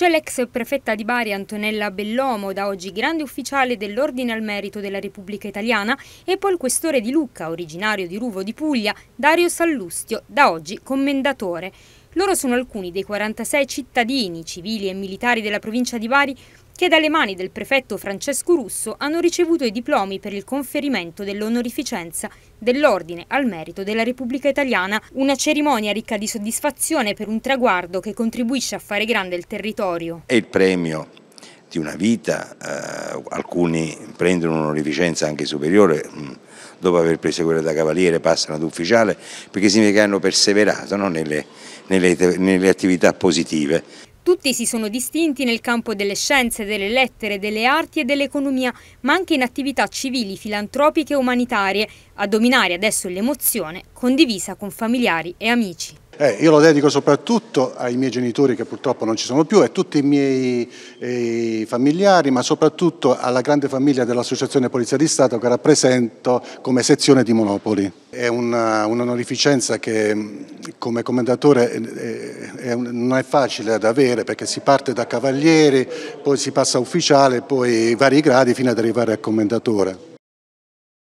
C'è l'ex prefetta di Bari Antonella Bellomo, da oggi grande ufficiale dell'Ordine al Merito della Repubblica Italiana, e poi il questore di Lucca, originario di Ruvo di Puglia, Dario Sallustio, da oggi commendatore. Loro sono alcuni dei 46 cittadini, civili e militari della provincia di Bari che dalle mani del prefetto Francesco Russo hanno ricevuto i diplomi per il conferimento dell'onorificenza dell'Ordine al Merito della Repubblica Italiana, una cerimonia ricca di soddisfazione per un traguardo che contribuisce a fare grande il territorio. È il premio di una vita, eh, alcuni prendono un'onorificenza anche superiore, mh, mm, dopo aver preso quella da cavaliere passano ad ufficiale, perché significa che hanno perseverato no, nelle nelle, nelle attività positive. Tutti si sono distinti nel campo delle scienze, delle lettere, delle arti e dell'economia, ma anche in attività civili, filantropiche e umanitarie, a dominare adesso l'emozione condivisa con familiari e amici. Eh, io lo dedico soprattutto ai miei genitori che purtroppo non ci sono più e a tutti i miei eh, familiari, ma soprattutto alla grande famiglia dell'Associazione Polizia di Stato che rappresento come sezione di Monopoli. È un'onorificenza un che mm, come commendatore eh, eh, è, è, non è facile da avere perché si parte da cavaliere, poi si passa a ufficiale, poi vari gradi fino ad arrivare a commendatore.